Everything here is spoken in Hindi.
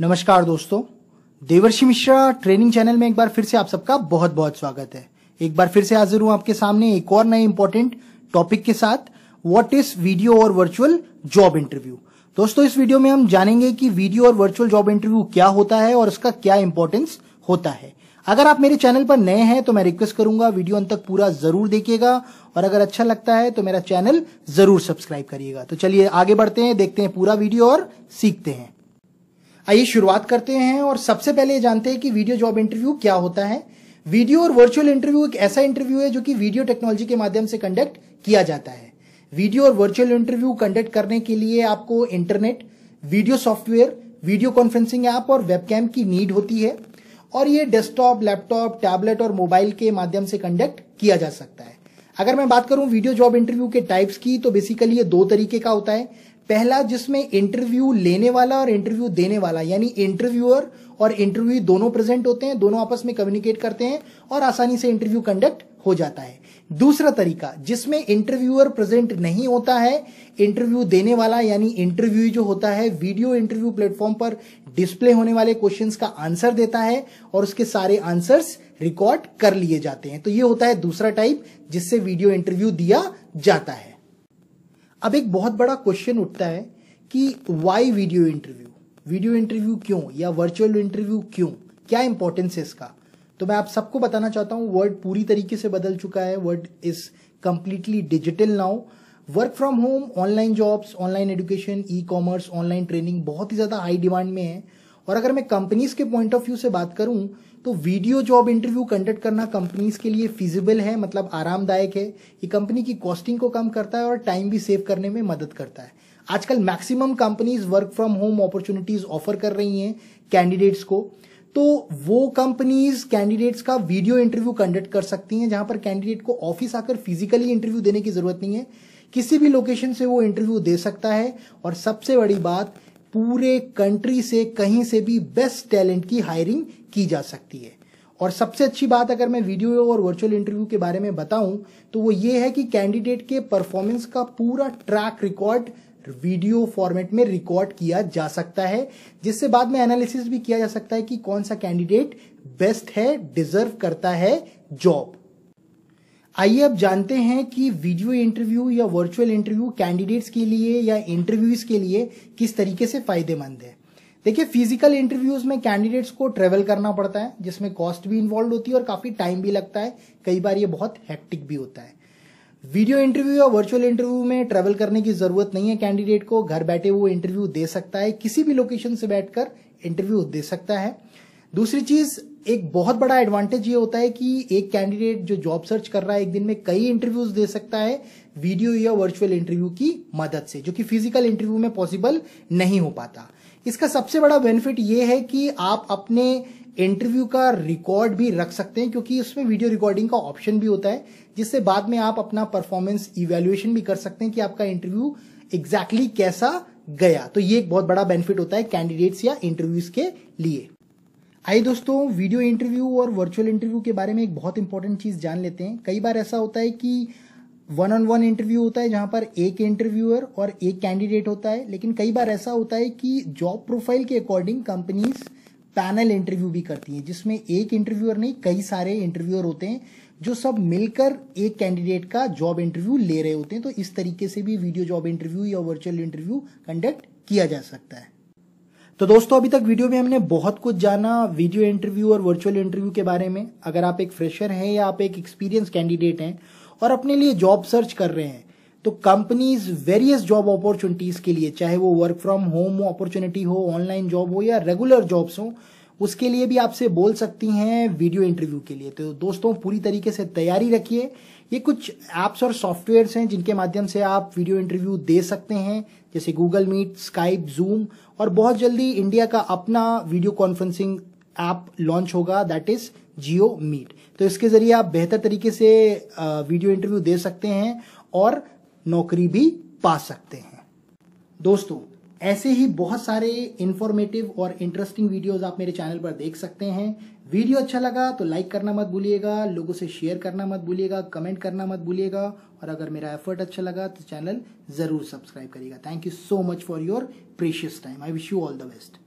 नमस्कार दोस्तों देवर्षि मिश्रा ट्रेनिंग चैनल में एक बार फिर से आप सबका बहुत बहुत स्वागत है एक बार फिर से हाजिर हूं आपके सामने एक और नए इंपॉर्टेंट टॉपिक के साथ व्हाट इज वीडियो और वर्चुअल जॉब इंटरव्यू दोस्तों इस वीडियो में हम जानेंगे कि वीडियो और वर्चुअल जॉब इंटरव्यू क्या होता है और उसका क्या इंपॉर्टेंस होता है अगर आप मेरे चैनल पर नए हैं तो मैं रिक्वेस्ट करूंगा वीडियो अंत तक पूरा जरूर देखिएगा और अगर अच्छा लगता है तो मेरा चैनल जरूर सब्सक्राइब करिएगा तो चलिए आगे बढ़ते हैं देखते हैं पूरा वीडियो और सीखते हैं आइए शुरुआत करते हैं और सबसे पहले जानते हैं कि वीडियो जॉब इंटरव्यू क्या होता है वीडियो और वर्चुअल इंटरव्यू एक ऐसा इंटरव्यू है जो कि वीडियो टेक्नोलॉजी के माध्यम से कंडक्ट किया जाता है वीडियो और वर्चुअल इंटरव्यू कंडक्ट करने के लिए आपको internet video software video conferencing app और वेबकैम की नीड होती है और ये डेस्कटॉप लैपटॉप टैबलेट और मोबाइल के माध्यम से कंडक्ट किया जा सकता है अगर मैं बात करूं वीडियो जॉब इंटरव्यू के टाइप्स की तो बेसिकली ये दो तरीके का होता है पहला जिसमें इंटरव्यू लेने वाला और इंटरव्यू देने वाला यानी इंटरव्यूअर और इंटरव्यू दोनों प्रेजेंट होते हैं दोनों आपस में कम्युनिकेट करते हैं और आसानी से इंटरव्यू कंडक्ट हो जाता है दूसरा तरीका जिसमें इंटरव्यूअर प्रेजेंट नहीं होता है इंटरव्यू देने वाला यानी इंटरव्यू जो होता है वीडियो इंटरव्यू प्लेटफॉर्म पर डिस्प्ले होने वाले क्वेश्चन का आंसर देता है और उसके सारे आंसर्स रिकॉर्ड कर लिए जाते हैं तो ये होता है दूसरा टाइप जिससे वीडियो इंटरव्यू दिया जाता है अब एक बहुत बड़ा क्वेश्चन उठता है कि why video interview video interview क्यों या वर्चुअल इंटरव्यू क्यों क्या इंपॉर्टेंस है इसका तो मैं आप सबको बताना चाहता हूँ वर्ड पूरी तरीके से बदल चुका है world is completely digital now work from home online jobs online education e commerce online training बहुत ही ज़्यादा हाई डिमांड में है और अगर मैं कंपनीज के पॉइंट ऑफ व्यू से बात करूं तो वीडियो जॉब इंटरव्यू कंडक्ट करना कंपनीज के लिए फिजिबल है मतलब आरामदायक है ये कंपनी की कॉस्टिंग को कम करता है और टाइम भी सेव करने में मदद करता है आजकल maximum companies work from home opportunities offer कर रही हैं कैंडिडेट्स को तो वो कंपनीज कैंडिडेट्स का वीडियो इंटरव्यू कंडक्ट कर सकती हैं जहां पर कैंडिडेट को ऑफिस आकर फिजिकली इंटरव्यू देने की जरूरत नहीं है किसी भी लोकेशन से वो इंटरव्यू दे सकता है और सबसे बड़ी बात पूरे कंट्री से कहीं से भी बेस्ट टैलेंट की हायरिंग की जा सकती है और सबसे अच्छी बात अगर मैं वीडियो और वर्चुअल इंटरव्यू के बारे में बताऊं तो वो ये है कि कैंडिडेट के परफॉर्मेंस का पूरा ट्रैक रिकॉर्ड वीडियो फॉर्मेट में रिकॉर्ड किया जा सकता है जिससे बाद में एनालिसिस भी किया जा सकता है कि कौन सा कैंडिडेट बेस्ट है डिजर्व करता है जॉब आइए अब जानते हैं कि वीडियो इंटरव्यू या वर्चुअल इंटरव्यू कैंडिडेट्स के लिए या इंटरव्यूज के लिए किस तरीके से फायदेमंद है देखिए फिजिकल इंटरव्यूज में कैंडिडेट्स को ट्रेवल करना पड़ता है जिसमें कॉस्ट भी इन्वॉल्व होती है और काफी टाइम भी लगता है कई बार ये बहुत हेक्टिक भी होता है वीडियो इंटरव्यू या वर्चुअल इंटरव्यू में ट्रेवल करने की जरूरत नहीं है कैंडिडेट को घर बैठे वो इंटरव्यू दे सकता है किसी भी लोकेशन से बैठकर इंटरव्यू दे सकता है दूसरी चीज एक बहुत बड़ा एडवांटेज ये होता है कि एक कैंडिडेट जो जॉब सर्च कर रहा है एक दिन में कई इंटरव्यूज दे सकता है वीडियो या वर्चुअल इंटरव्यू की मदद से जो कि फिजिकल इंटरव्यू में पॉसिबल नहीं हो पाता इसका सबसे बड़ा बेनिफिट ये है कि आप अपने इंटरव्यू का रिकॉर्ड भी रख सकते हैं क्योंकि उसमें वीडियो रिकॉर्डिंग का ऑप्शन भी होता है जिससे बाद में आप अपना परफॉर्मेंस इवेल्युएशन भी कर सकते हैं कि आपका इंटरव्यू एग्जैक्टली exactly कैसा गया तो ये एक बहुत बड़ा बेनिफिट होता है कैंडिडेट्स या इंटरव्यूज के लिए आई दोस्तों वीडियो इंटरव्यू और वर्चुअल इंटरव्यू के बारे में एक बहुत इंपॉर्टेंट चीज जान लेते हैं कई बार ऐसा होता है कि वन ऑन वन इंटरव्यू होता है जहां पर एक इंटरव्यूअर और एक कैंडिडेट होता है लेकिन कई बार ऐसा होता है कि जॉब प्रोफाइल के अकॉर्डिंग कंपनीज पैनल इंटरव्यू भी करती हैं जिसमें एक इंटरव्यूअर नहीं कई सारे इंटरव्यूअर होते हैं जो सब मिलकर एक कैंडिडेट का जॉब इंटरव्यू ले रहे होते हैं तो इस तरीके से भी वीडियो जॉब इंटरव्यू या वर्चुअल इंटरव्यू कंडक्ट किया जा सकता है तो दोस्तों अभी तक वीडियो में हमने बहुत कुछ जाना वीडियो इंटरव्यू और वर्चुअल इंटरव्यू के बारे में अगर आप एक फ्रेशर हैं या आप एक एक्सपीरियंस कैंडिडेट हैं और अपने लिए जॉब सर्च कर रहे हैं तो कंपनीज वेरियस जॉब अपॉर्चुनिटीज के लिए चाहे वो वर्क फ्रॉम होम अपॉर्चुनिटी हो ऑनलाइन जॉब हो या रेगुलर जॉब्स हो उसके लिए भी आपसे बोल सकती हैं वीडियो इंटरव्यू के लिए तो दोस्तों पूरी तरीके से तैयारी रखिए ये कुछ ऐप्स और सॉफ्टवेयर्स हैं जिनके माध्यम से आप वीडियो इंटरव्यू दे सकते हैं जैसे गूगल मीट स्काइप जूम और बहुत जल्दी इंडिया का अपना वीडियो कॉन्फ्रेंसिंग ऐप लॉन्च होगा दैट इज जियो मीट तो इसके जरिए आप बेहतर तरीके से वीडियो इंटरव्यू दे सकते हैं और नौकरी भी पा सकते हैं दोस्तों ऐसे ही बहुत सारे इन्फॉर्मेटिव और इंटरेस्टिंग वीडियोस आप मेरे चैनल पर देख सकते हैं वीडियो अच्छा लगा तो लाइक करना मत भूलिएगा लोगों से शेयर करना मत भूलिएगा कमेंट करना मत भूलिएगा और अगर मेरा एफर्ट अच्छा लगा तो चैनल ज़रूर सब्सक्राइब करिएगा thank you so much for your precious time I wish you all the best